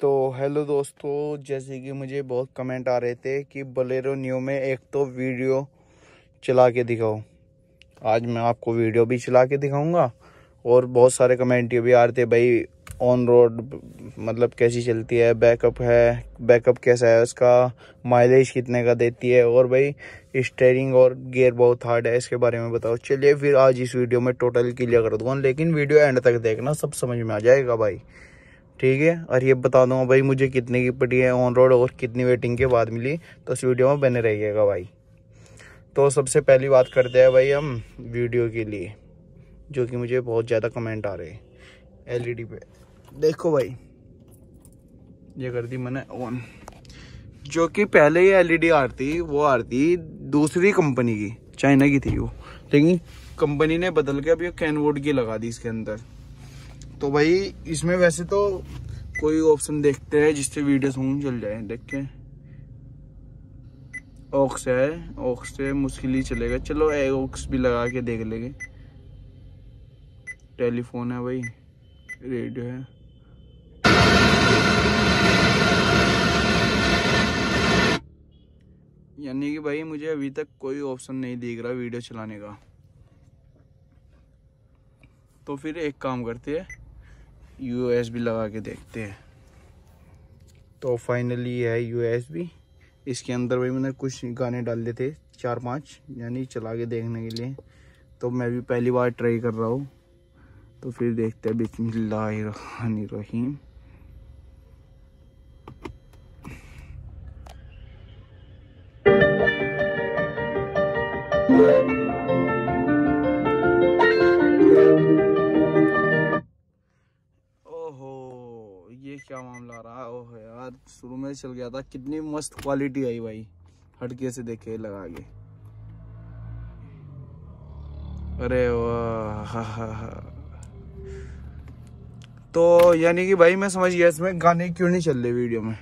तो हेलो दोस्तों जैसे कि मुझे बहुत कमेंट आ रहे थे कि बलेरो न्यू में एक तो वीडियो चला के दिखाओ आज मैं आपको वीडियो भी चला के दिखाऊंगा और बहुत सारे कमेंट ये भी आ रहे थे भाई ऑन रोड मतलब कैसी चलती है बैकअप है बैकअप कैसा है उसका माइलेज कितने का देती है और भाई स्टेयरिंग और गियर बहुत हार्ड है इसके बारे में बताओ चलिए फिर आज इस वीडियो में टोटल क्लियर कर दूंगा लेकिन वीडियो एंड तक देखना सब समझ में आ जाएगा भाई ठीक है और ये बता दूंगा भाई मुझे कितने की पड़ी है ऑन रोड और कितनी वेटिंग के बाद मिली तो उस वीडियो में बने रहिएगा भाई तो सबसे पहली बात करते हैं भाई हम वीडियो के लिए जो कि मुझे बहुत ज़्यादा कमेंट आ रहे हैं एलईडी e पे देखो भाई ये कर दी मैंने ऑन जो कि पहले ये एलईडी आ रही वो आ रही दूसरी कंपनी की चाइना की थी वो लेकिन कंपनी ने बदल के अब ये कैनवोड की लगा दी इसके अंदर तो भाई इसमें वैसे तो कोई ऑप्शन देखते हैं जिससे वीडियो सॉन्ग चल जाए के ऑक्स है ऑक्स से मुश्किल ही चलेगा चलो ऑक्स भी लगा के देख लेंगे टेलीफोन है भाई रेडियो है यानी कि भाई मुझे अभी तक कोई ऑप्शन नहीं दिख रहा वीडियो चलाने का तो फिर एक काम करते हैं यू लगा के देखते हैं तो फाइनली ये है यू इसके अंदर भाई मैंने कुछ गाने डाल दिए थे चार पांच यानी चला के देखने के लिए तो मैं भी पहली बार ट्राई कर रहा हूँ तो फिर देखते हैं बिस्मिल्लाहिर्रहमानिर्रहीम Thank क्या मामला रहा ओह यार शुरू में चल गया था कितनी मस्त क्वालिटी आई भाई हटके से देखे लगा के अरे वाह तो यानी कि भाई मैं समझ गया इसमें गाने क्यों नहीं चल रहे वीडियो में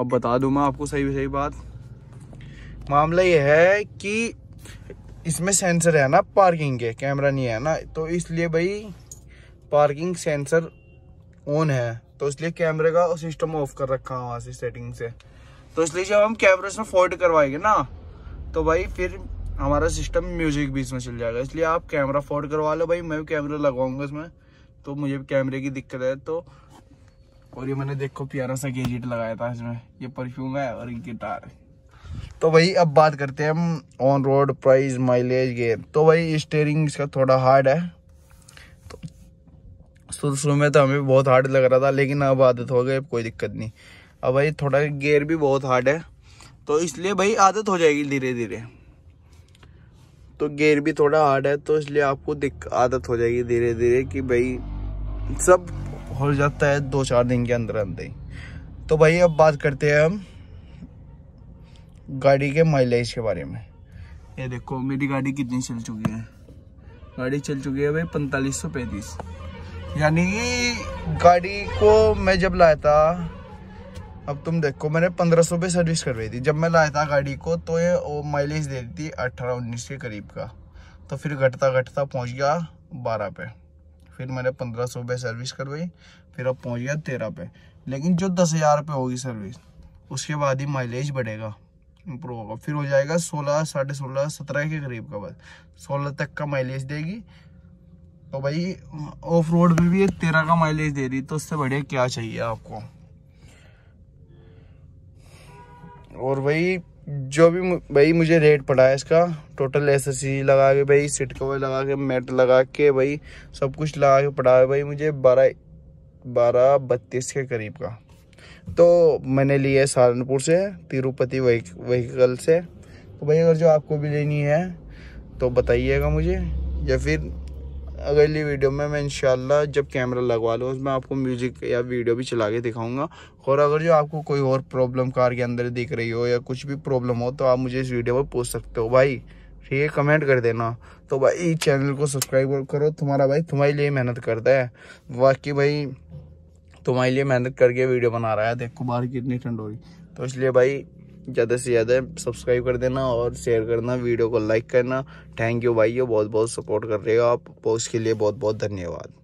अब बता दूँ मैं आपको सही सही बात मामला ये है कि इसमें सेंसर है ना पार्किंग के कैमरा नहीं है ना तो इसलिए भाई पार्किंग सेंसर ऑन है तो इसलिए कैमरे का सिस्टम ऑफ कर रखा है वहाँ से सेटिंग से तो इसलिए जब हम कैमरे से फोल्ड करवाएंगे ना तो भाई फिर हमारा सिस्टम म्यूजिक बीच में चल जाएगा इसलिए आप कैमरा फोल्ड करवा लो भाई मैं भी कैमरा लगवाऊंगा इसमें तो मुझे भी कैमरे की दिक्कत है तो और ये मैंने देखो प्यारा सा गेजिट लगाया था इसमें ये परफ्यूम है और ये गिटार है तो भाई अब बात करते हैं हम on road price mileage gear तो भाई स्टेयरिंग इसका थोड़ा हार्ड है शुरू तो शुरू में तो हमें बहुत हार्ड लग रहा था लेकिन अब आदत हो गई कोई दिक्कत नहीं अब भाई थोड़ा गेयर भी बहुत हार्ड है तो इसलिए भाई आदत हो जाएगी धीरे धीरे तो गेयर भी थोड़ा हार्ड है तो इसलिए आपको आदत हो जाएगी धीरे धीरे कि भाई सब हो जाता है दो चार दिन के अंदर अंदर ही तो भाई अब बात करते हैं हम गाड़ी के माइलेज के बारे में ये देखो मेरी गाड़ी कितनी चल चुकी है गाड़ी चल चुकी है भाई पैंतालीस सौ पैंतीस यानी कि गाड़ी को मैं जब लाया था अब तुम देखो मैंने पंद्रह सौ पे सर्विस करवाई थी जब मैं लाया था गाड़ी को तो ये माइलेज दे रही थी अट्ठारह उन्नीस के करीब का तो फिर घटता घटता पहुंच गया बारह पे फिर मैंने पंद्रह सौ पे सर्विस करवाई फिर अब पहुंच गया तेरह पे लेकिन जो दस हज़ार पे होगी सर्विस उसके बाद ही माइलेज बढ़ेगा इम्प्रूव होगा फिर हो जाएगा सोलह साढ़े सोलह सत्रह के करीब का बस सोलह तक का माइलेज देगी तो भाई ऑफ रोड भी, भी तेरह का माइलेज दे रही तो उससे बढ़िया क्या चाहिए आपको और भाई जो भी भाई मुझे रेट पड़ा है इसका टोटल एस एस सी लगा के भाई सीट कवर लगा के मेट लगा के भाई सब कुछ लगा के पड़ा है भाई मुझे बारह बारह बत्तीस के करीब का तो मैंने लिए है सहारनपुर से तिरुपति वहीकल से तो भाई अगर जो आपको भी लेनी है तो बताइएगा मुझे या फिर अगली वीडियो में मैं इनशाला जब कैमरा लगवा लूँ उसमें आपको म्यूज़िक या वीडियो भी चला के दिखाऊंगा और अगर जो आपको कोई और प्रॉब्लम कार के अंदर दिख रही हो या कुछ भी प्रॉब्लम हो तो आप मुझे इस वीडियो पर पूछ सकते हो भाई ठीक है कमेंट कर देना तो भाई चैनल को सब्सक्राइब करो तुम्हारा भाई तुम्हारे लिए मेहनत करता है वाकई भाई तुम्हारे लिए मेहनत करके वीडियो बना रहा है देखो बाहर कितनी ठंड हो रही तो इसलिए भाई ज़्यादा से ज़्यादा सब्सक्राइब कर देना और शेयर करना वीडियो को लाइक करना थैंक यू भाइयों बहुत बहुत सपोर्ट कर रहे हो आप उसके लिए बहुत बहुत धन्यवाद